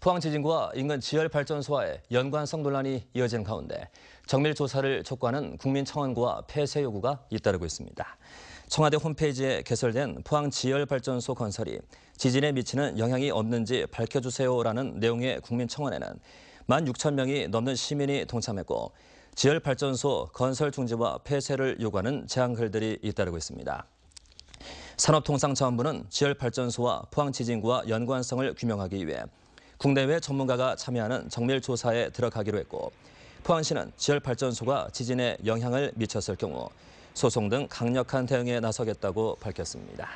포항지진과 인근 지열발전소와의 연관성 논란이 이어지는 가운데 정밀 조사를 촉구하는 국민 청원과 폐쇄 요구가 잇따르고 있습니다. 청와대 홈페이지에 개설된 포항지열발전소 건설이 지진에 미치는 영향이 없는지 밝혀주세요라는 내용의 국민 청원에는 1만 6천 명이 넘는 시민이 동참했고 지열발전소 건설 중지와 폐쇄를 요구하는 제안글들이 잇따르고 있습니다. 산업통상자원부는 지열발전소와 포항지진과 연관성을 규명하기 위해 국내외 전문가가 참여하는 정밀 조사에 들어가기로 했고 포항시는 지열 발전소가 지진에 영향을 미쳤을 경우 소송 등 강력한 대응에 나서겠다고 밝혔습니다.